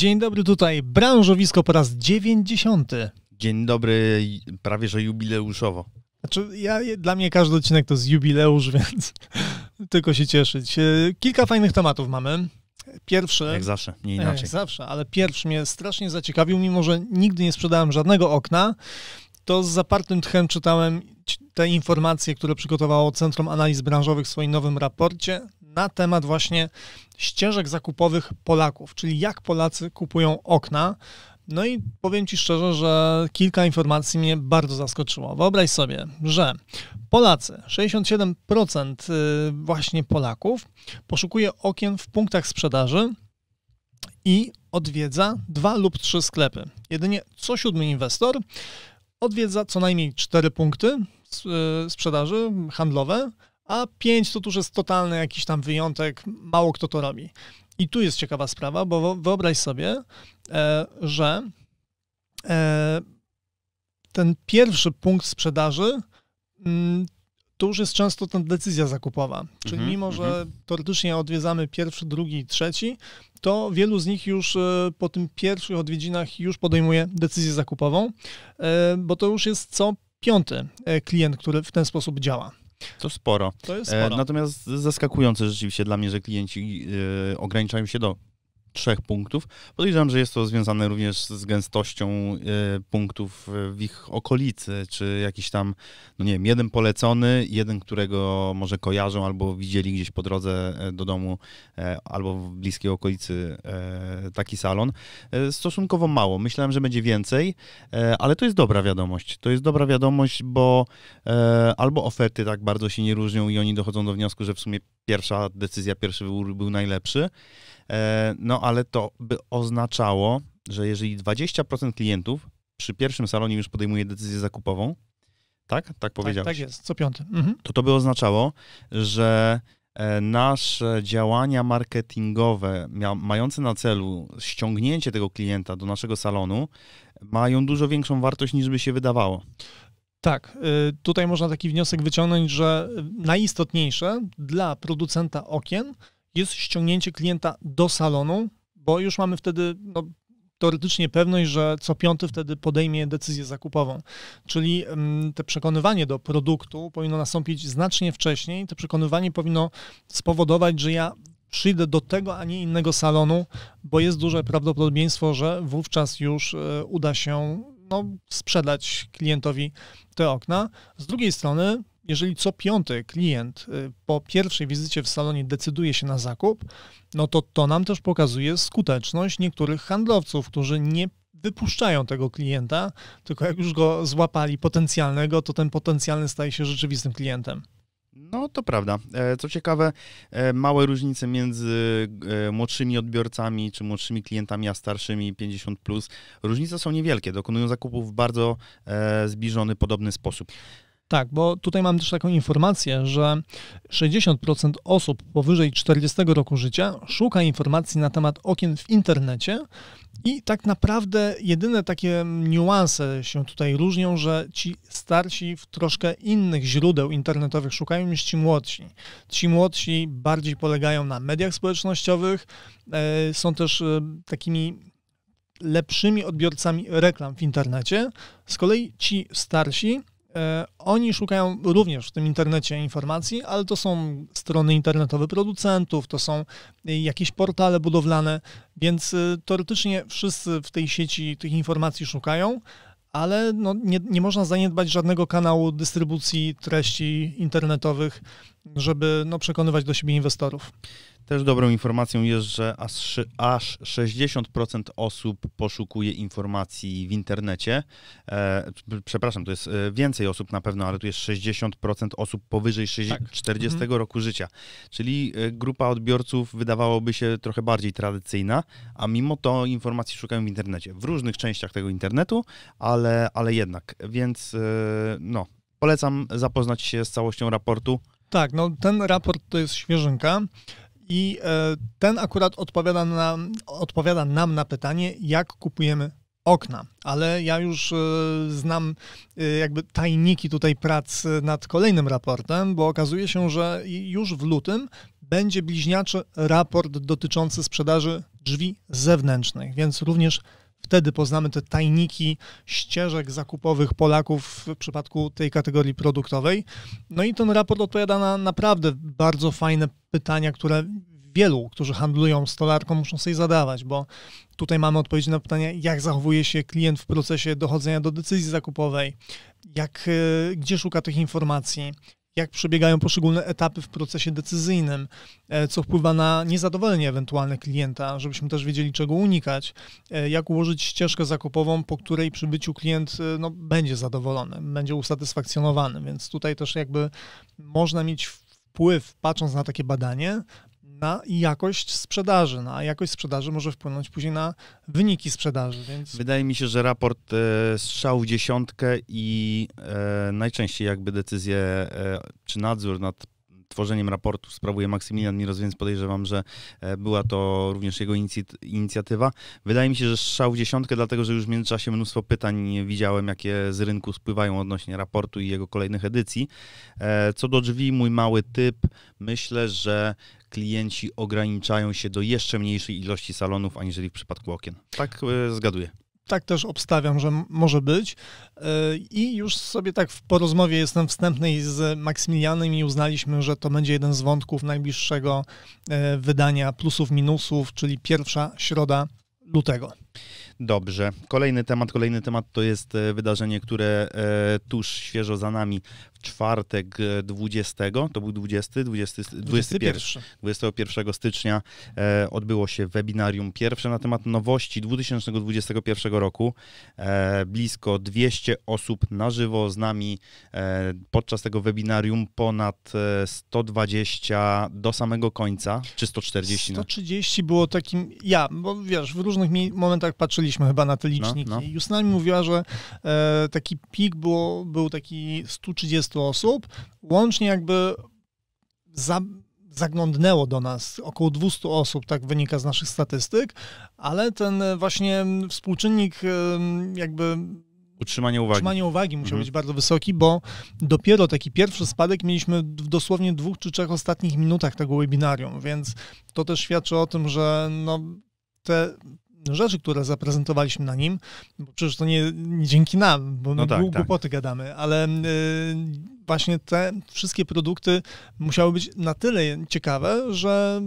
Dzień dobry, tutaj branżowisko po raz 90. Dzień dobry, prawie że jubileuszowo. Znaczy, ja, dla mnie każdy odcinek to jest jubileusz, więc tylko się cieszyć. E, kilka fajnych tematów mamy. Pierwszy. Jak zawsze, nie e, inaczej. Jak zawsze, ale pierwszy mnie strasznie zaciekawił, mimo że nigdy nie sprzedałem żadnego okna. To z zapartym tchem czytałem te informacje, które przygotowało Centrum Analiz Branżowych w swoim nowym raporcie na temat właśnie ścieżek zakupowych Polaków, czyli jak Polacy kupują okna. No i powiem Ci szczerze, że kilka informacji mnie bardzo zaskoczyło. Wyobraź sobie, że Polacy, 67% y, właśnie Polaków poszukuje okien w punktach sprzedaży i odwiedza dwa lub trzy sklepy. Jedynie co siódmy inwestor odwiedza co najmniej cztery punkty y, sprzedaży handlowe, a 5 to już jest totalny jakiś tam wyjątek, mało kto to robi. I tu jest ciekawa sprawa, bo wyobraź sobie, e, że e, ten pierwszy punkt sprzedaży mm, to już jest często ta decyzja zakupowa. Czyli mm -hmm, mimo, że mm -hmm. teoretycznie odwiedzamy pierwszy, drugi, trzeci, to wielu z nich już e, po tym pierwszych odwiedzinach już podejmuje decyzję zakupową, bo to już jest co piąty klient, który w ten sposób działa. To sporo. To jest e, sporo. E, natomiast zaskakujące rzeczywiście dla mnie, że klienci e, ograniczają się do trzech punktów. Podejrzewam, że jest to związane również z gęstością e, punktów e, w ich okolicy, czy jakiś tam, no nie wiem, jeden polecony, jeden, którego może kojarzą albo widzieli gdzieś po drodze e, do domu albo w bliskiej okolicy taki salon. Stosunkowo mało. Myślałem, że będzie więcej, ale to jest dobra wiadomość. To jest dobra wiadomość, bo albo oferty tak bardzo się nie różnią i oni dochodzą do wniosku, że w sumie pierwsza decyzja, pierwszy wybór był najlepszy. E, no ale to by oznaczało, że jeżeli 20% klientów przy pierwszym salonie już podejmuje decyzję zakupową, tak? Tak, tak powiedziałeś. Tak, tak jest, co piąty. Mhm. To to by oznaczało, że e, nasze działania marketingowe mające na celu ściągnięcie tego klienta do naszego salonu mają dużo większą wartość niż by się wydawało. Tak, y, tutaj można taki wniosek wyciągnąć, że y, najistotniejsze dla producenta okien jest ściągnięcie klienta do salonu, bo już mamy wtedy no, teoretycznie pewność, że co piąty wtedy podejmie decyzję zakupową. Czyli mm, te przekonywanie do produktu powinno nastąpić znacznie wcześniej. To przekonywanie powinno spowodować, że ja przyjdę do tego, a nie innego salonu, bo jest duże prawdopodobieństwo, że wówczas już y, uda się no, sprzedać klientowi te okna. Z drugiej strony, jeżeli co piąty klient y, po pierwszej wizycie w salonie decyduje się na zakup, no to to nam też pokazuje skuteczność niektórych handlowców, którzy nie wypuszczają tego klienta, tylko jak już go złapali potencjalnego, to ten potencjalny staje się rzeczywistym klientem. No to prawda. E, co ciekawe, e, małe różnice między e, młodszymi odbiorcami czy młodszymi klientami, a starszymi 50. Plus. Różnice są niewielkie, dokonują zakupów w bardzo zbliżony, podobny sposób. Tak, bo tutaj mam też taką informację, że 60% osób powyżej 40 roku życia szuka informacji na temat okien w internecie, i tak naprawdę jedyne takie niuanse się tutaj różnią, że ci starsi w troszkę innych źródeł internetowych szukają niż ci młodsi. Ci młodsi bardziej polegają na mediach społecznościowych, e, są też e, takimi lepszymi odbiorcami reklam w internecie. Z kolei ci starsi E, oni szukają również w tym internecie informacji, ale to są strony internetowe producentów, to są e, jakieś portale budowlane, więc e, teoretycznie wszyscy w tej sieci tych informacji szukają, ale no nie, nie można zaniedbać żadnego kanału dystrybucji treści internetowych, żeby no, przekonywać do siebie inwestorów. Też dobrą informacją jest, że aż 60% osób poszukuje informacji w internecie. E, przepraszam, to jest e, więcej osób na pewno, ale tu jest 60% osób powyżej 60, tak. 40 mhm. roku życia. Czyli e, grupa odbiorców wydawałoby się trochę bardziej tradycyjna, a mimo to informacji szukają w internecie. W różnych częściach tego internetu, ale, ale jednak. Więc no, polecam zapoznać się z całością raportu. Tak, no ten raport to jest świeżynka. I e, ten akurat odpowiada nam, odpowiada nam na pytanie, jak kupujemy okna, ale ja już e, znam e, jakby tajniki tutaj prac nad kolejnym raportem, bo okazuje się, że już w lutym będzie bliźniaczy raport dotyczący sprzedaży drzwi zewnętrznych, więc również Wtedy poznamy te tajniki ścieżek zakupowych Polaków w przypadku tej kategorii produktowej. No i ten raport odpowiada na naprawdę bardzo fajne pytania, które wielu, którzy handlują stolarką, muszą sobie zadawać, bo tutaj mamy odpowiedzi na pytania, jak zachowuje się klient w procesie dochodzenia do decyzji zakupowej, jak, e, gdzie szuka tych informacji, jak przebiegają poszczególne etapy w procesie decyzyjnym, e, co wpływa na niezadowolenie ewentualne klienta, żebyśmy też wiedzieli, czego unikać, e, jak ułożyć ścieżkę zakupową, po której przybyciu klient e, no, będzie zadowolony, będzie usatysfakcjonowany. Więc tutaj też jakby można mieć wpływ, patrząc na takie badanie, na jakość sprzedaży, na no, jakość sprzedaży może wpłynąć później na wyniki sprzedaży. Więc... Wydaje mi się, że raport e, strzał w dziesiątkę i e, najczęściej jakby decyzje e, czy nadzór nad tworzeniem raportu sprawuje Maksymilian Miros, więc podejrzewam, że e, była to również jego inicjatywa. Wydaje mi się, że strzał w dziesiątkę, dlatego że już w międzyczasie mnóstwo pytań widziałem, jakie z rynku spływają odnośnie raportu i jego kolejnych edycji. E, co do drzwi, mój mały typ, myślę, że klienci ograniczają się do jeszcze mniejszej ilości salonów, aniżeli w przypadku okien. Tak e, zgaduję tak też obstawiam, że może być. E, I już sobie tak po rozmowie jestem wstępnej z Maksymilianem i uznaliśmy, że to będzie jeden z wątków najbliższego e, wydania plusów, minusów, czyli pierwsza środa lutego. Dobrze. Kolejny temat, kolejny temat to jest e, wydarzenie, które tuż świeżo za nami czwartek 20, e, to był 20, 20 21, 21. stycznia e, odbyło się webinarium pierwsze na temat nowości 2021 roku. E, blisko 200 osób na żywo z nami e, podczas tego webinarium, ponad 120 e, do samego końca, czy 140? 130 no? było takim, ja, bo wiesz, w różnych momentach patrzyliśmy chyba na te no, liczniki. No, no. Justyna mi mówiła, że e, taki pik było, był taki 130 osób. Łącznie jakby za, zaglądnęło do nas około 200 osób, tak wynika z naszych statystyk, ale ten e, właśnie współczynnik e, jakby Utrzymanie uwagi. Utrzymanie uwagi musiał mhm. być bardzo wysoki, bo dopiero taki pierwszy spadek mieliśmy w dosłownie dwóch czy trzech ostatnich minutach tego webinarium, więc to też świadczy o tym, że no, te rzeczy, które zaprezentowaliśmy na nim, bo przecież to nie, nie dzięki nam, bo no tak, tak. głupoty tak. gadamy, ale y, właśnie te wszystkie produkty musiały być na tyle ciekawe, że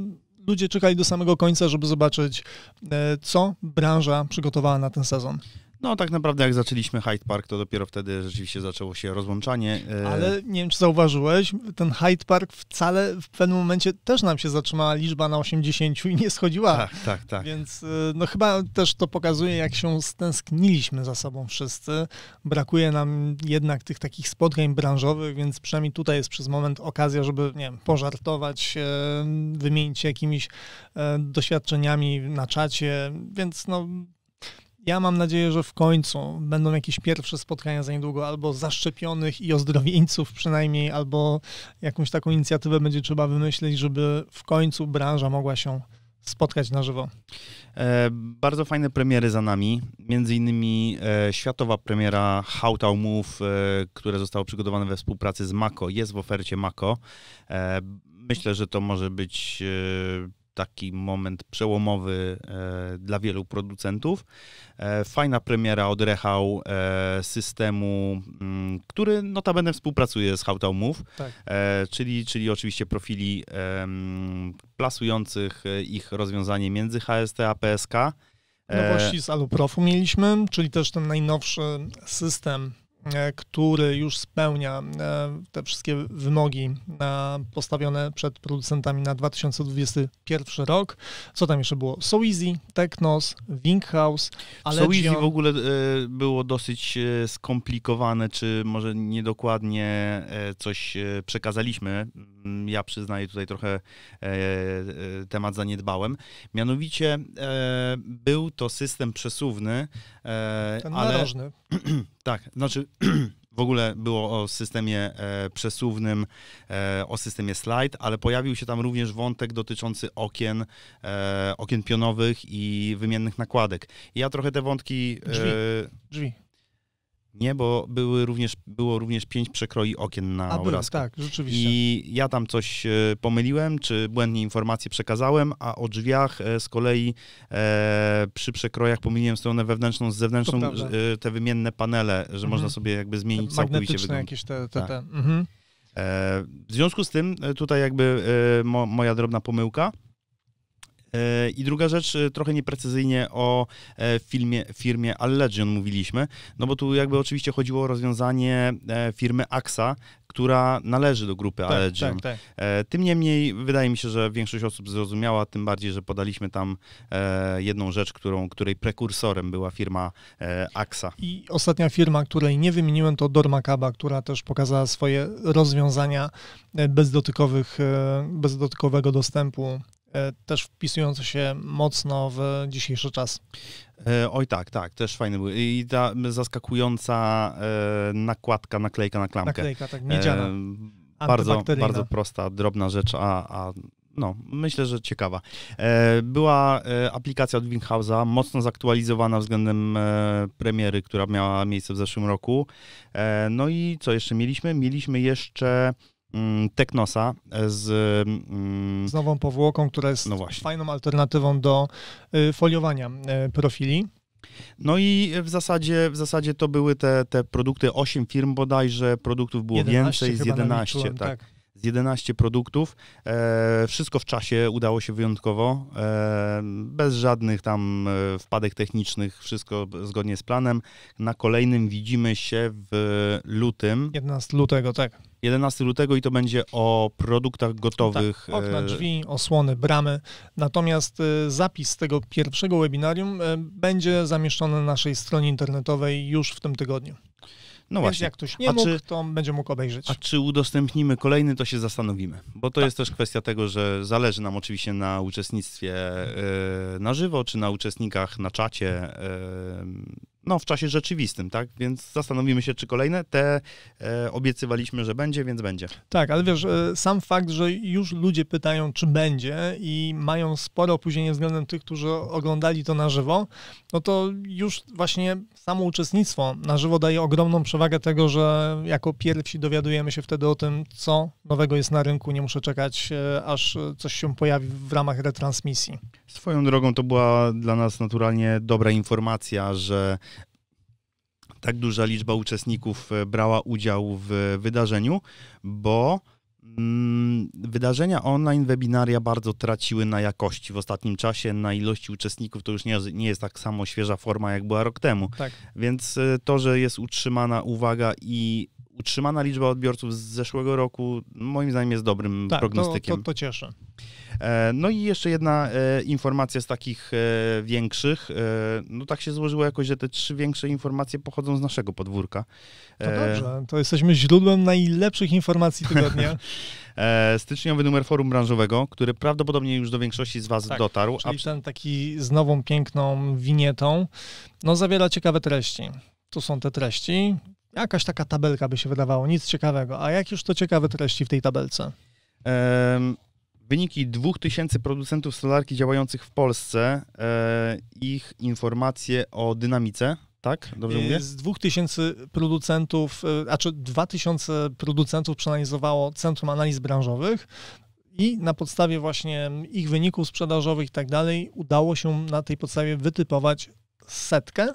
ludzie czekali do samego końca, żeby zobaczyć, y, co branża przygotowała na ten sezon. No tak naprawdę jak zaczęliśmy Hyde Park, to dopiero wtedy rzeczywiście zaczęło się rozłączanie. E, Ale nie wiem, czy zauważyłeś, ten Hyde Park wcale w pewnym momencie też nam się zatrzymała liczba na 80 i nie schodziła. Tak, tak, tak. Więc e, no chyba też to pokazuje, jak się stęskniliśmy za sobą wszyscy. Brakuje nam jednak tych takich spotkań branżowych, więc przynajmniej tutaj jest przez moment okazja, żeby, nie wiem, pożartować, wymienić się jakimiś e, doświadczeniami na czacie, więc no ja mam nadzieję, że w końcu będą jakieś pierwsze spotkania za niedługo, albo zaszczepionych i ozdrowieńców przynajmniej, albo jakąś taką inicjatywę będzie trzeba wymyślić, żeby w końcu branża mogła się spotkać na żywo. E, bardzo fajne premiery za nami, między innymi e, światowa premiera How to Move, e, które zostało przygotowane we współpracy z Mako, jest w ofercie Mako. E, myślę, że to może być e, taki moment przełomowy e, dla wielu producentów. E, fajna premiera od Rehał e, systemu, m, mm, który notabene współpracuje z How to Move, tak. E, czyli, czyli oczywiście profili m, plasujących e, ich rozwiązanie między HST a PSK. Nowości e, z Aluprofu mieliśmy, czyli też ten najnowszy system E, który już spełnia e, te wszystkie wymogi e, postawione przed producentami na 2021 rok. Co tam jeszcze było? So Easy, Technos, Winkhouse, ale So Easy w ogóle było dosyć skomplikowane, czy może niedokładnie coś przekazaliśmy. Mm, ja przyznaję tutaj trochę temat zaniedbałem. Mianowicie był to system przesuwny, ten ale... narożny. Tak, znaczy w ogóle było o systemie e, przesuwnym, e, o systemie slide, ale pojawił się tam również wątek dotyczący okien, e, okien pionowych i wymiennych nakładek. Ja trochę te wątki... E, drzwi. drzwi. Nie, bo były również, było również pięć przekroi okien na A, obrazku. Był, tak, rzeczywiście. I ja tam coś e, pomyliłem, czy błędnie informacje przekazałem, a o drzwiach e, z kolei e, przy przekrojach pomyliłem stronę wewnętrzną z zewnętrzną, e, te wymienne panele, że mhm. można sobie jakby zmienić magnetyczne całkowicie wygląd. jakieś te... te, tak. te. Mhm. E, w związku z tym tutaj jakby e, mo, moja drobna pomyłka. E, I druga rzecz, e, trochę nieprecyzyjnie o e, filmie, firmie Allegion mówiliśmy, no bo tu jakby oczywiście chodziło o rozwiązanie firmy AXA, która należy do grupy tak, Allegion. Tak, tak. Tym niemniej wydaje mi się, że większość osób zrozumiała, tym bardziej, że podaliśmy tam jedną rzecz, którą, której prekursorem była firma AXA. I ostatnia firma, której nie wymieniłem, to Dormakaba, która też pokazała swoje rozwiązania bezdotykowych, bezdotykowego dostępu E, też wpisujące się mocno w dzisiejszy czas. E, oj tak, tak, też fajny był. I ta zaskakująca e, nakładka, naklejka na klamkę. Naklejka, tak, miedziana. Bardzo, bardzo prosta, drobna rzecz, a, a no, myślę, że ciekawa. Była aplikacja od Winghouse'a, mocno zaktualizowana względem premiery, która miała miejsce w zeszłym roku. No i co jeszcze mieliśmy? Mieliśmy jeszcze Mm, Teknosa e, z, mm, z nową powłoką, która jest no fajną alternatywą do e, foliowania e, profili. No i w zasadzie, w zasadzie to były te, te produkty, 8 firm bodajże, produktów było więcej z 11. tak. tak. 11 produktów. E, wszystko w czasie udało się wyjątkowo, e, bez żadnych tam e, wpadek technicznych, wszystko zgodnie z planem. Na kolejnym widzimy się w lutym. 11 lutego, tak. 11 lutego i to będzie o produktach gotowych. Tak, okna, e, drzwi, osłony, bramy. Natomiast e, zapis tego pierwszego webinarium będzie zamieszczony na naszej stronie internetowej już w tym tygodniu. No Więc właśnie. jak ktoś nie a mógł, czy, to będzie mógł obejrzeć. A czy udostępnimy kolejny, to się zastanowimy. Bo to tak. jest też kwestia tego, że zależy nam oczywiście na uczestnictwie e, na żywo, czy na uczestnikach na czacie e, no, w czasie rzeczywistym, tak? Więc zastanowimy się, czy kolejne. Te e, obiecywaliśmy, że będzie, więc będzie. Tak, ale wiesz, e, sam fakt, że już ludzie pytają, czy będzie i mają sporo opóźnienie względem tych, którzy oglądali to na żywo, no to już właśnie samo uczestnictwo na żywo daje ogromną przewagę tego, że jako pierwsi dowiadujemy się wtedy o tym, co nowego jest na rynku, nie muszę czekać, e, aż coś się pojawi w ramach retransmisji. Swoją drogą to była dla nas naturalnie dobra informacja, że tak duża liczba uczestników e, brała udział w wydarzeniu, bo mm, Wydarzenia online, webinaria bardzo traciły na jakości w ostatnim czasie, na ilości uczestników. To już nie, nie jest tak samo świeża forma, jak była rok temu. Tak. Więc e, to, że jest utrzymana uwaga i utrzymana liczba odbiorców z zeszłego roku moim zdaniem jest dobrym tak, prognostykiem. To, to, to e, No i jeszcze jedna e, informacja z takich e, większych. No tak się złożyło jakoś, że te trzy większe informacje pochodzą z naszego podwórka. To dobrze, to jesteśmy źródłem najlepszych informacji tygodnia. Styczniowy numer forum branżowego, który prawdopodobnie już do większości z Was tak, dotarł. Czyli ten taki z nową, piękną winietą, no zawiera ciekawe treści. Tu są te treści, Jakaś taka tabelka by się wydawało, nic ciekawego. A już to ciekawe treści w tej tabelce? Um, wyniki 2000 producentów stolarki działających w Polsce, e, ich informacje o dynamice tak? Dobrze mówię? E, z 2000 producentów, e, a czy 2000 producentów przeanalizowało Centrum Analiz Branżowych i na podstawie właśnie ich wyników sprzedażowych i tak dalej udało się na tej podstawie wytypować setkę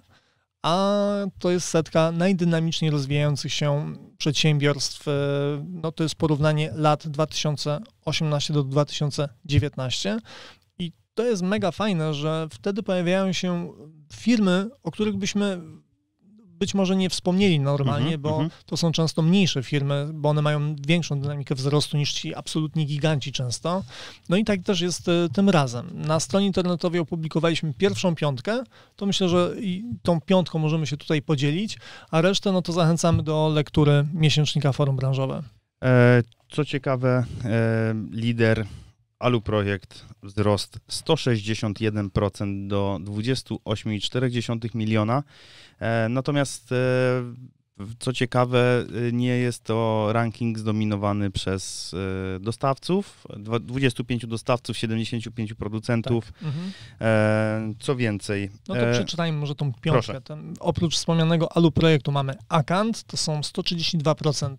a to jest setka najdynamiczniej rozwijających się przedsiębiorstw. E, no to jest porównanie lat 2018 do 2019 i to jest mega fajne, że wtedy pojawiają się firmy, o których byśmy być może nie wspomnieli normalnie, mm -hmm, bo mm -hmm. to są często mniejsze firmy, bo one mają większą dynamikę wzrostu niż ci absolutni giganci często. No i tak też jest y, tym razem. Na stronie internetowej opublikowaliśmy pierwszą piątkę, to myślę, że tą piątką możemy się tutaj podzielić, a resztę no to zachęcamy do lektury miesięcznika Forum Branżowe. E, co ciekawe, e, lider Alu Projekt wzrost 161% do 28,4 miliona. E, natomiast e, co ciekawe, y, nie jest to ranking zdominowany przez y, dostawców, 25 dostawców, 75 producentów. Tak. Mhm. E, co więcej. No to e, przeczytajmy może tą piątkę. Ten, oprócz wspomnianego ALU projektu mamy Akant, to są 132%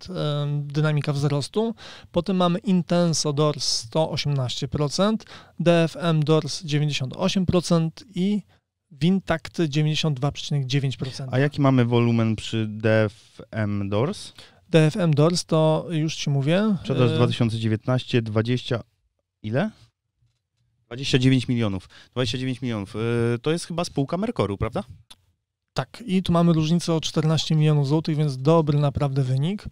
dynamika wzrostu. Potem mamy Intenso Doors 118%, DFM Doors 98% i WinTact 92,9%. A jaki mamy wolumen przy DFM Doors? DFM Doors to już Ci mówię. Sprzedaż 2019 y- 20 ile? 29 milionów. 29 milionów. Y, to jest chyba spółka Merkoru, prawda? Tak, i tu mamy różnicę o 14 milionów złotych, więc dobry naprawdę wynik.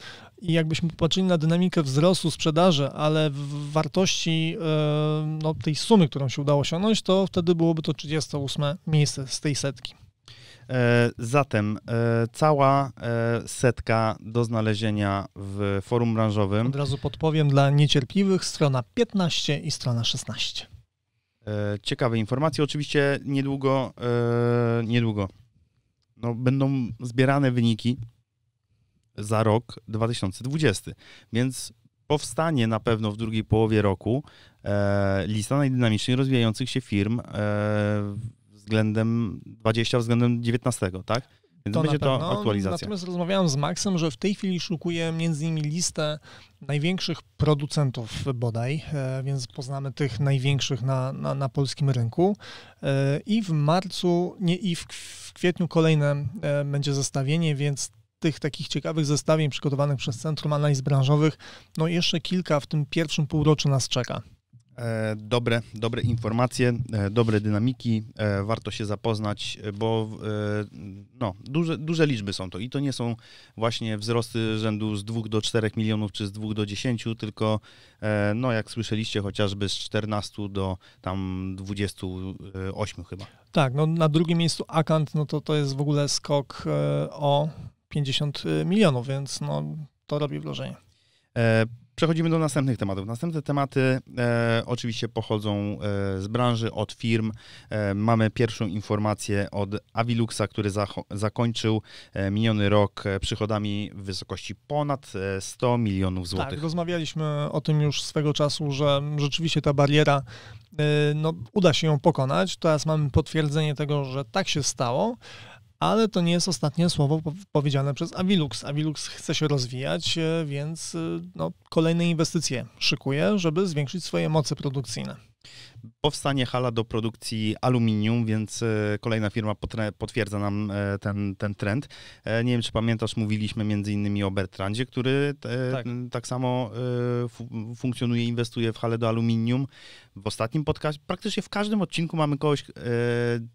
I jakbyśmy popatrzyli na dynamikę wzrostu sprzedaży, ale w wartości e, no, tej sumy, którą się udało osiągnąć, to wtedy byłoby to 38 miejsce z tej setki. E, zatem e, cała setka do znalezienia w forum branżowym. Od razu podpowiem dla niecierpliwych strona 15 i strona 16. Ciekawe informacje. Oczywiście niedługo, niedługo no, będą zbierane wyniki za rok 2020. Więc powstanie na pewno w drugiej połowie roku e, lista najdynamiczniej rozwijających się firm e, względem 20 względem 19, tak? Więc to będzie to aktualizacja. Natomiast rozmawiałem z Maxem, że w tej chwili szukuję między innymi listę największych producentów bodaj, e, więc poznamy tych największych na, na, na polskim rynku. E, I w marcu, nie, i w, w kwietniu kolejne e, będzie zestawienie, więc tych takich ciekawych zestawień przygotowanych przez Centrum Analiz Branżowych, no jeszcze kilka w tym pierwszym półroczu nas czeka. E, dobre, dobre informacje, e, dobre dynamiki, e, warto się zapoznać, bo no, duże, duże liczby są to i to nie są właśnie wzrosty rzędu z 2 do 4 milionów czy z 2 do 10, tylko no, jak słyszeliście chociażby z 14 do tam 28 chyba. Tak, no na drugim miejscu Akant, no to to jest w ogóle skok o 50 milionów, więc no, to robi wrażenie. E Przechodzimy do następnych tematów. Następne tematy e, oczywiście pochodzą e, z branży, od firm. E, mamy pierwszą informację od Aviluxa, który zakończył e, miniony rok e, przychodami w wysokości ponad 100 e, milionów złotych. Tak, rozmawialiśmy o tym już swego czasu, że rzeczywiście ta bariera, no, uda się ją pokonać. Teraz mamy potwierdzenie tego, że tak się stało ale to nie jest ostatnie słowo powiedziane przez Avilux. Avilux chce się rozwijać, e, więc e, no, kolejne inwestycje szykuje, żeby zwiększyć swoje moce produkcyjne. Powstanie hala do produkcji aluminium, więc e, kolejna firma potwierdza nam e, ten, ten trend. E, nie wiem, czy pamiętasz, mówiliśmy między innymi o Bertrandzie, który tak, tak samo funkcjonuje, inwestuje w hale do aluminium. W ostatnim podcastie, praktycznie w każdym odcinku mamy kogoś,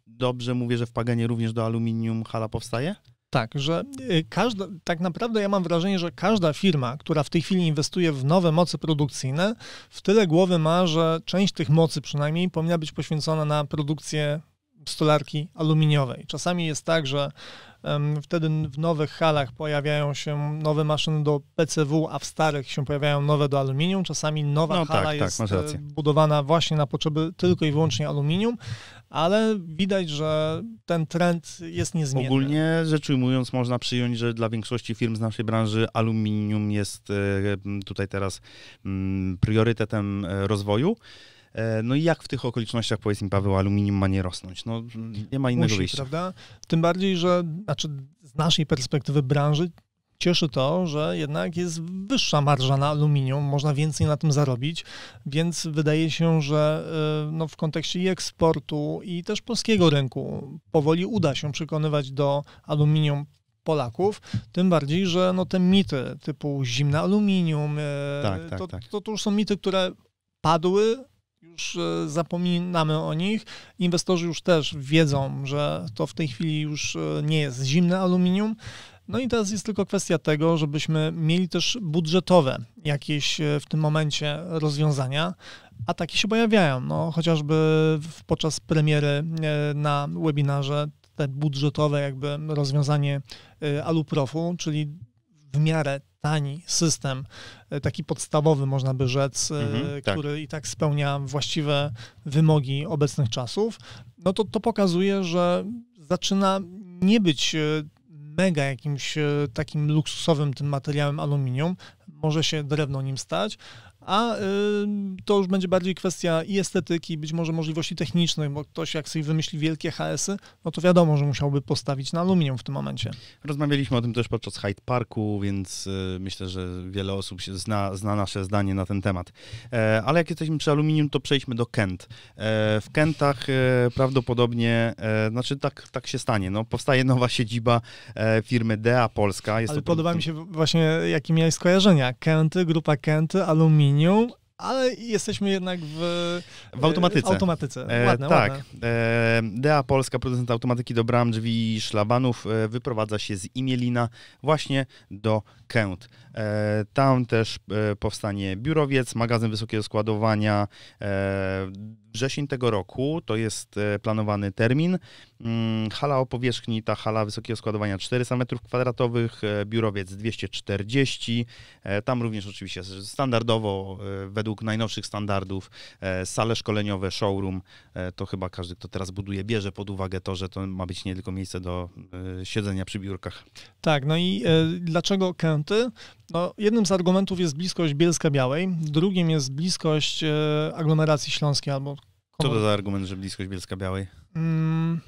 dobrze mówię, że w Paganie również do aluminium hala powstaje? tak, że y, każda, tak naprawdę ja mam wrażenie, że każda firma, która w tej chwili inwestuje w nowe moce produkcyjne, w tyle głowy ma, że część tych mocy przynajmniej powinna być poświęcona na produkcję stolarki aluminiowej. Czasami jest tak, że um, wtedy w nowych halach pojawiają się nowe maszyny do PCW, a w starych się pojawiają nowe do aluminium. Czasami nowa no, hala tak, tak jest tak, budowana właśnie na potrzeby tylko i wyłącznie aluminium, ale widać, że ten trend jest niezmienny. Ogólnie rzecz ujmując, można przyjąć, że dla większości firm z naszej branży aluminium jest e, tutaj teraz mm, priorytetem e, rozwoju. E, no i jak w tych okolicznościach, powiedz mi Paweł, aluminium ma nie rosnąć? No, nie ma innego Musi, wyjścia. prawda? Tym bardziej, że znaczy, z naszej perspektywy branży cieszy to, że jednak jest wyższa marża na aluminium, można więcej na tym zarobić, więc wydaje się, że e, no, w kontekście i eksportu, i też polskiego rynku powoli uda się przekonywać do aluminium Polaków, tym bardziej, że no, te mity typu zimne aluminium, e, tak, tak, to, tak. To, to już są mity, które padły, już e, zapominamy o nich. Inwestorzy już też wiedzą, że to w tej chwili już nie jest zimne aluminium, no i teraz jest tylko kwestia tego, żebyśmy mieli też budżetowe jakieś e, w tym momencie rozwiązania, a takie się pojawiają. No, chociażby podczas premiery e, na webinarze te budżetowe jakby rozwiązanie e, Aluprofu, czyli w miarę tani system, taki podstawowy można by rzec, mhm, tak. który tak. i tak spełnia właściwe wymogi obecnych czasów, no to to pokazuje, że zaczyna nie być mega jakimś e, takim luksusowym tym materiałem aluminium, może się drewno nim stać, a y, to już będzie bardziej kwestia i estetyki, być może możliwości technicznych, bo ktoś jak sobie wymyśli wielkie HS-y, no to wiadomo, że musiałby postawić na aluminium w tym momencie. Rozmawialiśmy o tym też podczas Hyde Parku, więc y, myślę, że wiele osób się zna, zna nasze zdanie na ten temat. E, ale jak jesteśmy przy aluminium, to przejdźmy do Kent. E, w Kentach e, prawdopodobnie, znaczy tak, tak się stanie, no, powstaje nowa siedziba firmy DEA Polska. Jest Ale to... podoba mi się właśnie, jakie miałeś skojarzenia. Kenty, grupa Kenty, aluminium ale jesteśmy jednak w, w automatyce. E, automatyce. E, ładne, tak. Ładne. E, Polska, producent automatyki do bram, drzwi i szlabanów, e, wyprowadza się z Imielina właśnie do Kęt. E, tam też e, powstanie biurowiec, magazyn wysokiego składowania e, wrzesień tego roku, to jest planowany termin. Mm, hala o powierzchni, ta hala wysokiego składowania 400 m2, biurowiec 240. Tam również oczywiście standardowo, według najnowszych standardów, sale szkoleniowe, showroom. To chyba każdy, kto teraz buduje, bierze pod uwagę to, że to ma być nie tylko miejsce do siedzenia przy biurkach. Tak, no i dlaczego kęty? No, jednym z argumentów jest bliskość Bielska Białej, drugim jest bliskość e, aglomeracji śląskiej albo... Co to za argument, że bliskość Bielska Białej? Mm,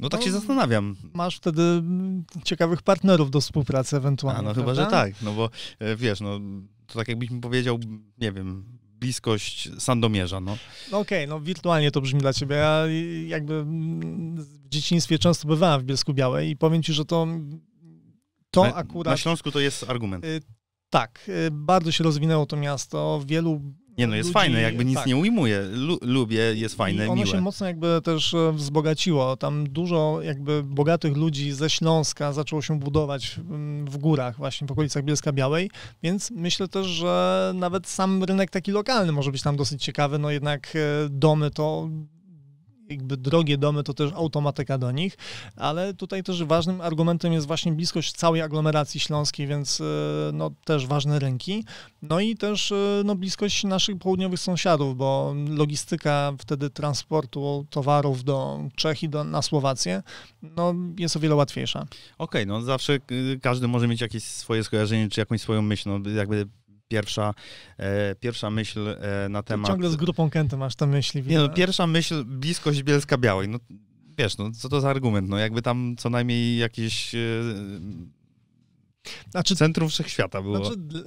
no tak no, się zastanawiam. Masz wtedy mm, ciekawych partnerów do współpracy ewentualnie. A, no prawda? chyba, że tak, no bo e, wiesz, no to tak jakbyś mi powiedział, nie wiem, bliskość Sandomierza, no. no Okej, okay, no wirtualnie to brzmi dla ciebie. Ja jakby mm, w dzieciństwie często bywałem w Bielsku Białej i powiem ci, że to to na, akurat... Na Śląsku to jest argument. Y, tak, y, bardzo się rozwinęło to miasto, wielu nie no, jest ludzi, fajne, jakby nic tak. nie ujmuje. Lu, lubię, jest fajne, I ono miłe. się mocno jakby też e, wzbogaciło. Tam dużo jakby bogatych ludzi ze Śląska zaczęło się budować w górach, właśnie w okolicach Bielska Białej, więc myślę też, że nawet sam rynek taki lokalny może być tam dosyć ciekawy. No jednak e, domy to jakby drogie domy, to też automatyka do nich, ale tutaj też ważnym argumentem jest właśnie bliskość całej aglomeracji śląskiej, więc e, no, też ważne rynki. No i też e, no, bliskość naszych południowych sąsiadów, bo logistyka wtedy transportu towarów do Czech i do, na Słowację no, jest o wiele łatwiejsza. Okej, okay, no zawsze y, każdy może mieć jakieś swoje skojarzenie, czy jakąś swoją myśl, no, jakby pierwsza, e, pierwsza myśl e, na temat... To ciągle z grupą Kentem, masz te myśli. Nie, no, pierwsza myśl, bliskość Bielska Białej. No, wiesz, no, co to za argument? No, jakby tam co najmniej jakieś e, znaczy, Centrum Wszechświata było. Znaczy, y,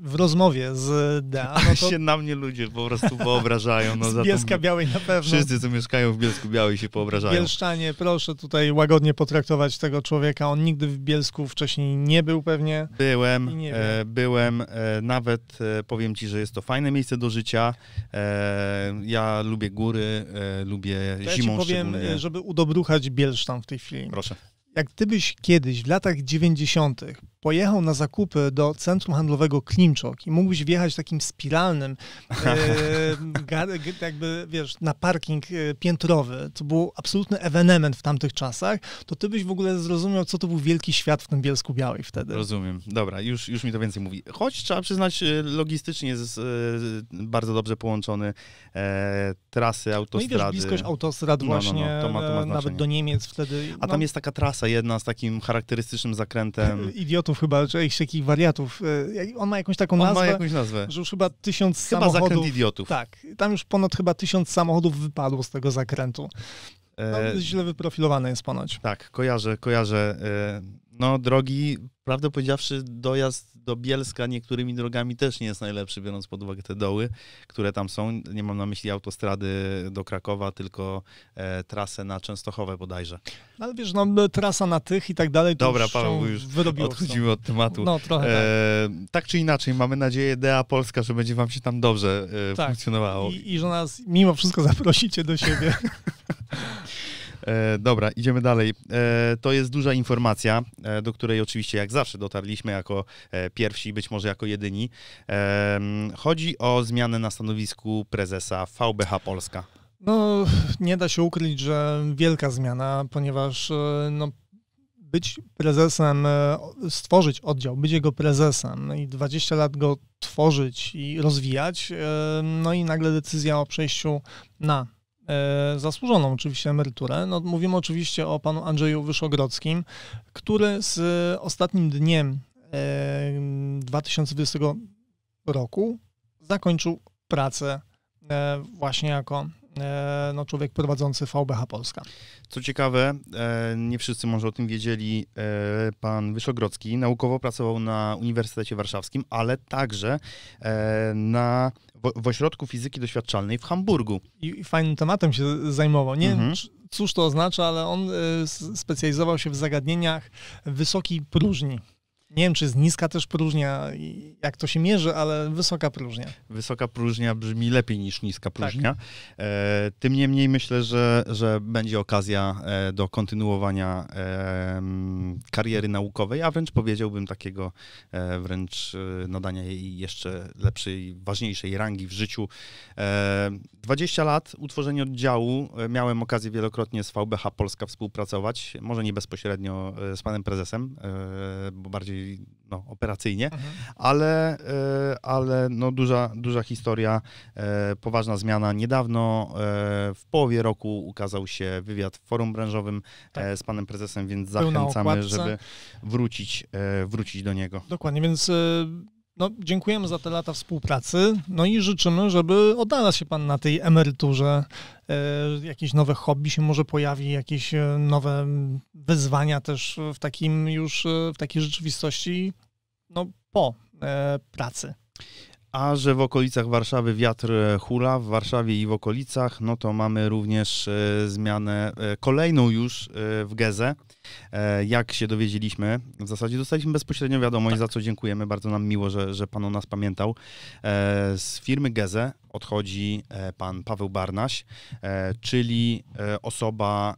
w rozmowie z Da. No to... się na mnie ludzie po prostu poobrażają. No, z Bielska Białej na pewno. Wszyscy, co mieszkają w Bielsku Białej się poobrażają. Bielszczanie, proszę tutaj łagodnie potraktować tego człowieka. On nigdy w Bielsku wcześniej nie był pewnie. Byłem, e, byłem. E, nawet e, powiem ci, że jest to fajne miejsce do życia. E, ja lubię góry, e, lubię to zimą ja powiem, żeby udobruchać Bielsztan w tej chwili. Proszę jak gdybyś kiedyś w latach 90 pojechał na zakupy do centrum handlowego Klimczok i mógłbyś wjechać takim spiralnym, e, jakby wiesz, na parking e, piętrowy, to był absolutny ewenement w tamtych czasach, to ty byś w ogóle zrozumiał, co to był wielki świat w tym Bielsku Białej wtedy. Rozumiem, dobra, już, już mi to więcej mówi. Choć trzeba przyznać, e, logistycznie jest e, bardzo dobrze połączony e, trasy, autostrady. No i wiesz, bliskość autostrad właśnie, no, no, no, to ma, to ma e, nawet do Niemiec wtedy. A tam no. jest taka trasa jedna z takim charakterystycznym zakrętem. Idiotów chyba, czy jakichś takich wariatów. E, on ma jakąś taką On nazwę. ma jakąś nazwę. Że już chyba tysiąc chyba samochodów. Chyba zakręt idiotów. Tak, tam już ponad chyba tysiąc samochodów wypadło z tego zakrętu. E, no, źle wyprofilowane jest ponoć. Tak, kojarzę, kojarzę. No, drogi, prawdę powiedziawszy, dojazd do Bielska niektórymi drogami też nie jest najlepszy, biorąc pod uwagę te doły, które tam są. Nie mam na myśli autostrady do Krakowa, tylko e, trasę na Częstochowę bodajże. No, ale wiesz, no, no, trasa na tych i tak dalej. To Dobra, już Paweł, już odchodzimy od tematu. No, trochę. E, tak. E, tak czy inaczej, mamy nadzieję, DA Polska, że będzie wam się tam dobrze e, tak. funkcjonowało. I, I że nas mimo wszystko zaprosicie do siebie. E, dobra, idziemy dalej. E, to jest duża informacja, e, do której oczywiście jak zawsze dotarliśmy jako e, pierwsi, być może jako jedyni. chodzi o zmianę na stanowisku prezesa VBH Polska. No, nie da się ukryć, że wielka zmiana, ponieważ e, no, być prezesem, stworzyć oddział, być jego prezesem i 20 lat go tworzyć i rozwijać, no i nagle decyzja o przejściu na E, zasłużoną oczywiście emeryturę. No, mówimy oczywiście o panu Andrzeju Wyszogrodzkim, który z ostatnim dniem 2020 e, roku zakończył pracę e, właśnie jako E, no, człowiek prowadzący VBH Polska. Co ciekawe, e, nie wszyscy może o tym wiedzieli, e, pan Wyszogrodzki naukowo pracował na Uniwersytecie Warszawskim, ale także na w, Ośrodku Fizyki Doświadczalnej w Hamburgu. I fajnym tematem się zajmował. Nie mhm. wiem, cóż to oznacza, ale on specjalizował się w zagadnieniach wysokiej próżni nie wiem, czy jest niska też próżnia, jak to się mierzy, ale wysoka próżnia. Wysoka próżnia brzmi lepiej niż niska tak. próżnia. Tak. tym niemniej myślę, że, że będzie okazja e, do kontynuowania e, kariery naukowej, a wręcz powiedziałbym takiego wręcz nadania jej jeszcze lepszej, ważniejszej rangi w życiu. 20 lat utworzenie oddziału. Miałem okazję wielokrotnie z VBH Polska współpracować, może nie bezpośrednio z panem prezesem, bo bardziej no, operacyjnie, mhm. ale, e, ale no, duża, duża historia, e, poważna zmiana. Niedawno e, w połowie roku ukazał się wywiad w forum branżowym tak. z panem prezesem, więc zachęcamy, żeby wrócić, wrócić do niego. Dokładnie, więc no, dziękujemy za te lata współpracy. No i życzymy, żeby odnalazł się Pan na tej emeryturze. E, jakieś nowe hobby się może pojawi, jakieś e, nowe wyzwania też w takim już, e, w takiej rzeczywistości, no po pracy. A że w okolicach Warszawy wiatr e, hula, w Warszawie i w okolicach, no to mamy również e, zmianę, e, kolejną już w Gezę. Jak się dowiedzieliśmy, w zasadzie dostaliśmy bezpośrednio wiadomość, tak. za co dziękujemy. Bardzo nam miło, że, że pan o nas pamiętał. Z firmy Gezę odchodzi pan Paweł Barnaś, czyli osoba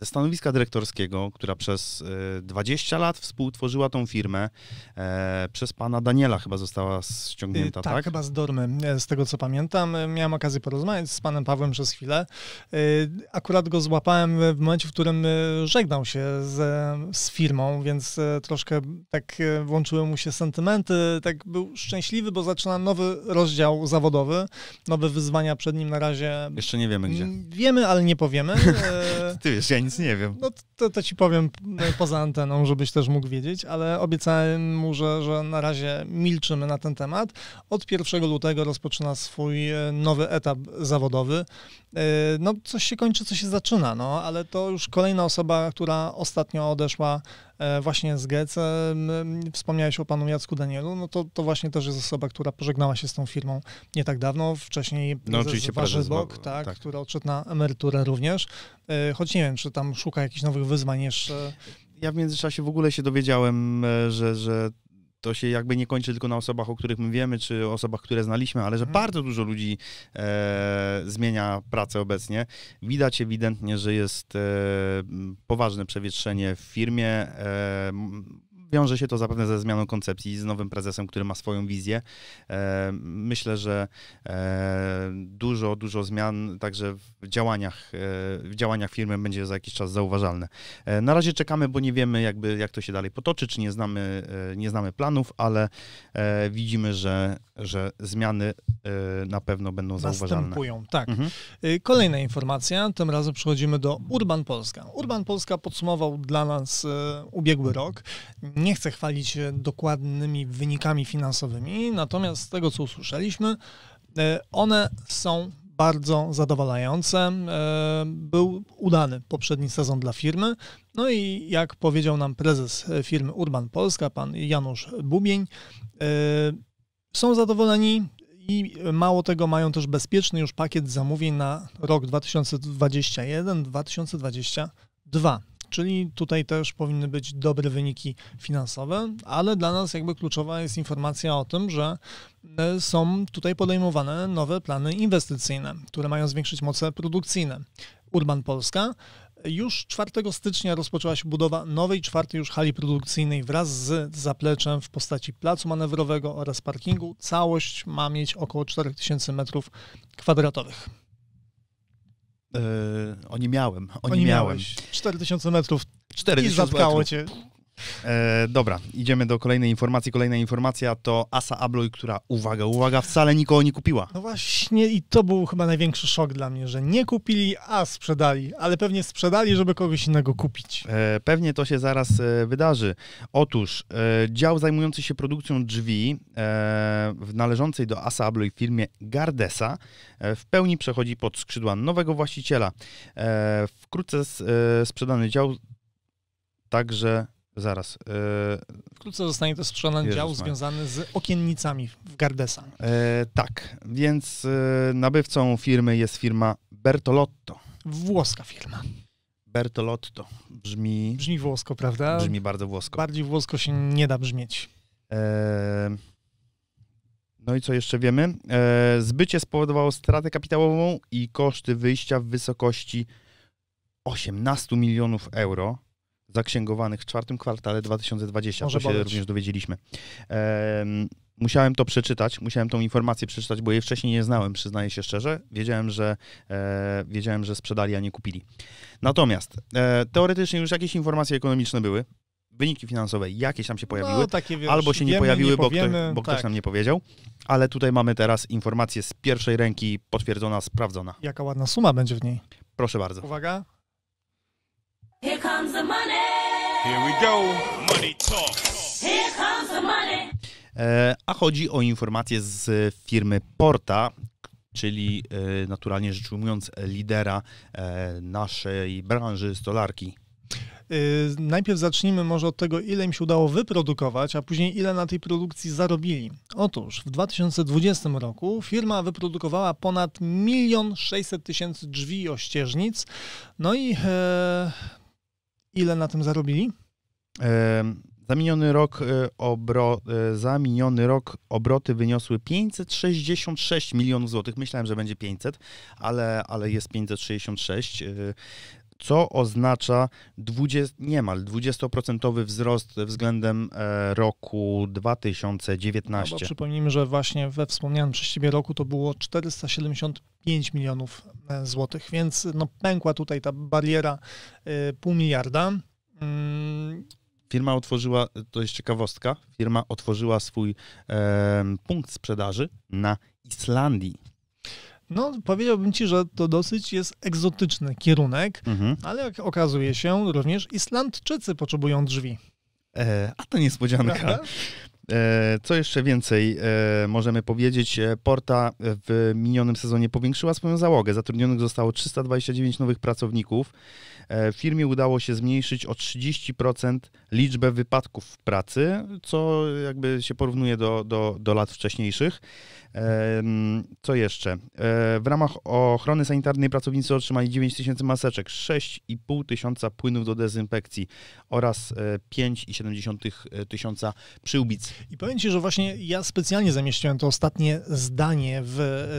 ze stanowiska dyrektorskiego, która przez 20 e, lat współtworzyła tą firmę, e, przez pana Daniela chyba została ściągnięta, tak? Tak, chyba z Dormy, e, z tego co pamiętam. Miałem okazję porozmawiać z panem Pawłem przez chwilę. Akurat go złapałem w momencie, w którym żegnał się z, z firmą, więc troszkę tak włączyły mu się sentymenty, tak był szczęśliwy, bo zaczyna nowy rozdział zawodowy, nowe wyzwania przed nim na razie. Jeszcze nie wiemy gdzie. Mm, wiemy, ale nie powiemy. Ty wiesz, ja nic nie wiem. No to, to ci powiem e, poza anteną, żebyś też mógł wiedzieć, ale obiecałem mu, że, że na razie milczymy na ten temat. Od 1 lutego rozpoczyna swój e, nowy etap zawodowy. E, no coś się kończy, co się zaczyna, no ale to już kolejna osoba, która ostatnio odeszła właśnie z GEC. Wspomniałeś o panu Jacku Danielu, no to, to właśnie też jest osoba, która pożegnała się z tą firmą nie tak dawno. Wcześniej no, oczywiście Warzybok, prezes, tak, tak, który odszedł na emeryturę również. Choć nie wiem, czy tam szuka jakichś nowych wyzwań jeszcze. Ja w międzyczasie w ogóle się dowiedziałem, e, że, że to się jakby nie kończy tylko na osobach, o których my wiemy, czy osobach, które znaliśmy, ale że hmm. bardzo dużo ludzi e, zmienia pracę obecnie. Widać ewidentnie, że jest e, poważne przewietrzenie w firmie. E, wiąże się to zapewne ze zmianą koncepcji, z nowym prezesem, który ma swoją wizję. E, myślę, że e, dużo, dużo zmian także w działaniach, e, w działaniach firmy będzie za jakiś czas zauważalne. Na razie czekamy, bo nie wiemy jakby jak to się dalej potoczy, czy nie znamy, nie znamy planów, ale widzimy, że, że zmiany na pewno będą zauważalne. Następują, tak. Mhm. Kolejna informacja, tym razem przechodzimy do Urban Polska. Urban Polska podsumował dla nas ubiegły rok nie chcę chwalić się dokładnymi wynikami finansowymi, natomiast z tego, co usłyszeliśmy, e, one są bardzo zadowalające. E, był udany poprzedni sezon dla firmy. No i jak powiedział nam prezes firmy Urban Polska, pan Janusz Bubień, e, są zadowoleni i mało tego mają też bezpieczny już pakiet zamówień na rok 2021-2022. Czyli tutaj też powinny być dobre wyniki finansowe, ale dla nas jakby kluczowa jest informacja o tym, że e, są tutaj podejmowane nowe plany inwestycyjne, które mają zwiększyć moce produkcyjne. Urban Polska e, już 4 stycznia rozpoczęła się budowa nowej, czwartej już hali produkcyjnej wraz z zapleczem w postaci placu manewrowego oraz parkingu. Całość ma mieć około 4000 m2. Yy, e, oni miałem. Oni, oni miałem. 4000 metrów 4000 i zatkało metrów. cię. E, dobra, idziemy do kolejnej informacji. Kolejna informacja to Asa Abloy, która, uwaga, uwaga, wcale nikogo nie kupiła. No właśnie i to był chyba największy szok dla mnie, że nie kupili, a sprzedali, ale pewnie sprzedali, żeby kogoś innego kupić. E, pewnie to się zaraz e, wydarzy. Otóż e, dział zajmujący się produkcją drzwi e, w należącej do Asa Abloy firmie Gardesa e, w pełni przechodzi pod skrzydła nowego właściciela. wkrótce sprzedany dział także Zaraz. E, Wkrótce zostanie też sprzedany dział związany z okiennicami w Gardesa. E, tak, więc e, nabywcą firmy jest firma Bertolotto. Włoska firma. Bertolotto brzmi. Brzmi włosko, prawda? Brzmi bardzo włosko. Bardziej włosko się nie da brzmieć. No i co jeszcze wiemy? Zbycie spowodowało stratę kapitałową i koszty wyjścia w wysokości 18 milionów euro zaksięgowanych w czwartym kwartale 2020. Może to się również dowiedzieliśmy. musiałem to przeczytać, musiałem tą informację przeczytać, bo jej wcześniej nie znałem, przyznaję się szczerze. Wiedziałem, że, e, wiedziałem, że sprzedali, a nie kupili. Natomiast e, teoretycznie już jakieś informacje ekonomiczne były. Wyniki finansowe jakieś tam się no, pojawiły, no, takie, wiesz, albo się wiemy, nie pojawiły, nie powiemy, bo, ktoś, bo tak. ktoś nam nie powiedział. Ale tutaj mamy teraz informację z pierwszej ręki, potwierdzona, sprawdzona. Jaka ładna suma będzie w niej? Proszę bardzo. Uwaga, Here comes the money. Here we go. Money talks. Here comes the money. E, a chodzi o informacje z firmy Porta, czyli e, naturalnie rzecz ujmując lidera e, naszej branży stolarki. Najpierw zacznijmy może od tego, ile im się udało wyprodukować, a później ile na tej produkcji zarobili. Otóż w 2020 roku firma wyprodukowała ponad 1 600 000 drzwi i ościeżnic, no i ile na tym zarobili? E, za miniony rok, e, obro, e, za miniony rok obroty wyniosły 566 milionów złotych. Myślałem, że będzie 500, ale, ale jest 566 co oznacza 20, niemal 20% wzrost względem e, roku 2019. No przypomnijmy, że właśnie we wspomnianym przez Ciebie roku to było 475 milionów e, złotych, więc no pękła tutaj ta bariera e, pół miliarda. Mm. Firma otworzyła, to jest ciekawostka, firma otworzyła swój e, punkt sprzedaży na Islandii. No, powiedziałbym ci, że to dosyć jest egzotyczny kierunek, mhm. ale jak okazuje się, również Islandczycy potrzebują drzwi. E, a to niespodzianka. Prawda? E, co jeszcze więcej e, możemy powiedzieć? E, Porta w minionym sezonie powiększyła swoją załogę. Zatrudnionych zostało 329 nowych pracowników. Firmie udało się zmniejszyć o 30% liczbę wypadków w pracy, co jakby się porównuje do, do, do lat wcześniejszych. Co jeszcze? W ramach ochrony sanitarnej pracownicy otrzymali 9 tysięcy maseczek, 6,5 tysiąca płynów do dezynfekcji oraz 5,7 tysiąca przyłbic. I powiem Ci, że właśnie ja specjalnie zamieściłem to ostatnie zdanie w,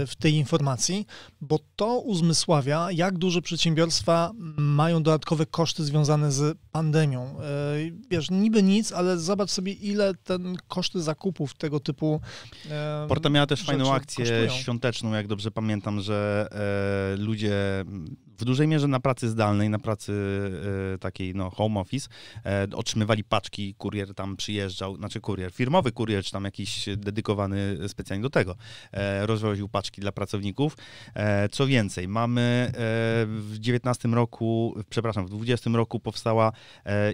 w tej informacji, bo to uzmysławia, jak duże przedsiębiorstwa mają dodatkowe koszty związane z pandemią. E, wiesz, niby nic, ale zobacz sobie, ile ten koszty zakupów tego typu. Porta miała też fajną akcję kosztują. świąteczną, jak dobrze pamiętam, że e, ludzie w dużej mierze na pracy zdalnej, na pracy e, takiej no, home office, e, otrzymywali paczki, kurier tam przyjeżdżał, znaczy kurier, firmowy kurier, czy tam jakiś dedykowany specjalnie do tego, e, rozwoził paczki dla pracowników. E, co więcej, mamy w 19 roku, przepraszam, w 20 roku powstała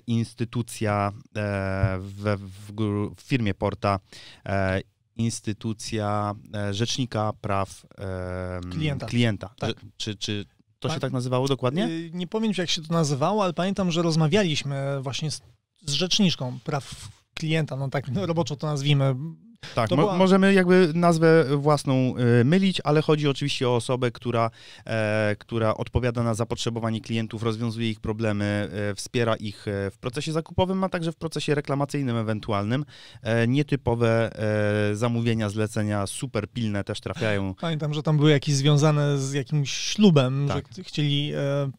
instytucja w, w, w, firmie Porta instytucja rzecznika praw e, klienta, klienta tak. czy, czy, to się tak nazywało dokładnie? Y, nie powiem jak się to nazywało, ale pamiętam, że rozmawialiśmy właśnie z, z rzeczniczką praw klienta, no tak roboczo to nazwijmy, tak, mo była... możemy jakby nazwę własną y, mylić, ale chodzi oczywiście o osobę, która, e, która odpowiada na zapotrzebowanie klientów, rozwiązuje ich problemy, e, wspiera ich e, w procesie zakupowym, a także w procesie reklamacyjnym ewentualnym. E, nietypowe e, zamówienia, zlecenia super pilne też trafiają. Pamiętam, że tam były jakieś związane z jakimś ślubem, tak. że chcieli e,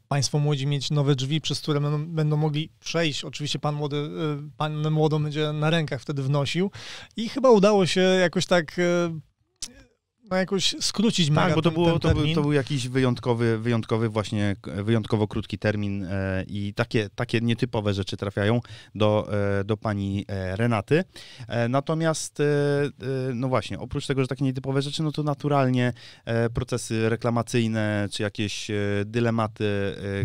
państwo młodzi mieć nowe drzwi, przez które będą, będą mogli przejść. Oczywiście pan młody, pan młodą będzie na rękach wtedy wnosił i chyba udało udało się jakoś tak e, no jakoś skrócić tak, bo to, ten, było, ten to, był, to był jakiś wyjątkowy, wyjątkowy właśnie, e, wyjątkowo krótki termin e, i takie, takie nietypowe rzeczy trafiają do, e, do pani e, Renaty. E, natomiast, e, no właśnie, oprócz tego, że takie nietypowe rzeczy, no to naturalnie procesy reklamacyjne, czy jakieś dylematy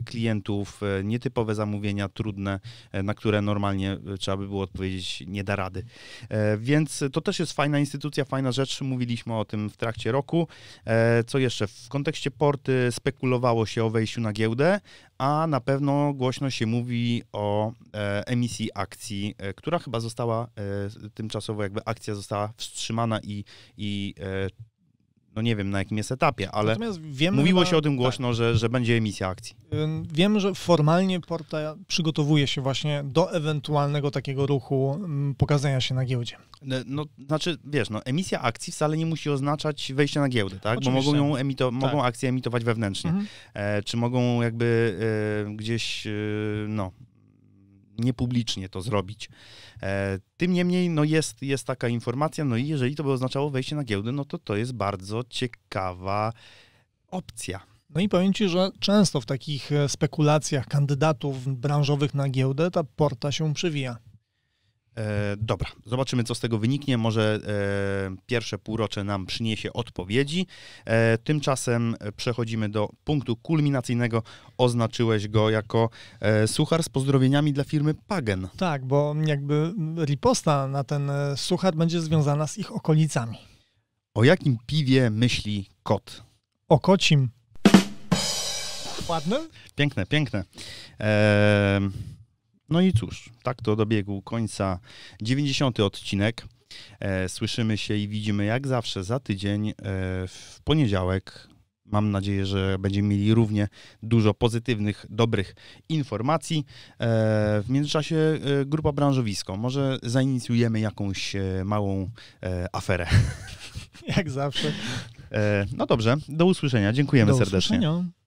klientów, nietypowe zamówienia, trudne, na które normalnie trzeba by było odpowiedzieć, nie da rady. więc to też jest fajna instytucja, fajna rzecz, mówiliśmy o tym w trakcie trakcie roku. E, co jeszcze? W kontekście porty spekulowało się o wejściu na giełdę, a na pewno głośno się mówi o e, emisji akcji, e, która chyba została tymczasowo, jakby akcja została wstrzymana i, i no nie wiem na jakim jest etapie, ale mówiło chyba, się o tym głośno, tak. że, że będzie emisja akcji. Wiem, że formalnie porta przygotowuje się właśnie do ewentualnego takiego ruchu pokazania się na giełdzie. No, no, znaczy, wiesz, no, emisja akcji wcale nie musi oznaczać wejścia na giełdę, tak? Oczywiście. Bo mogą, ją emito- tak. mogą emitować wewnętrznie. Mhm. E, czy mogą jakby e, gdzieś, e, no, niepublicznie to zrobić. E, tym niemniej no jest, jest taka informacja, no i jeżeli to by oznaczało wejście na giełdę, no to to jest bardzo ciekawa opcja. No i powiem Ci, że często w takich e, spekulacjach kandydatów branżowych na giełdę ta porta się przywija. E, dobra, zobaczymy, co z tego wyniknie. Może e, pierwsze półrocze nam przyniesie odpowiedzi. E, tymczasem e, przechodzimy do punktu kulminacyjnego. Oznaczyłeś go jako e, suchar z pozdrowieniami dla firmy Pagen. Tak, bo jakby riposta na ten e, suchar będzie związana z ich okolicami. O jakim piwie myśli kot? O kocim. Ładne? Piękne, piękne. Eee... No i cóż, tak to dobiegł końca 90. odcinek. E, słyszymy się i widzimy jak zawsze za tydzień e, w poniedziałek. Mam nadzieję, że będziemy mieli równie dużo pozytywnych, dobrych informacji. E, w międzyczasie grupa branżowisko. Może zainicjujemy jakąś małą aferę. Jak zawsze. No dobrze, do usłyszenia. Dziękujemy do serdecznie. Usłyszenia.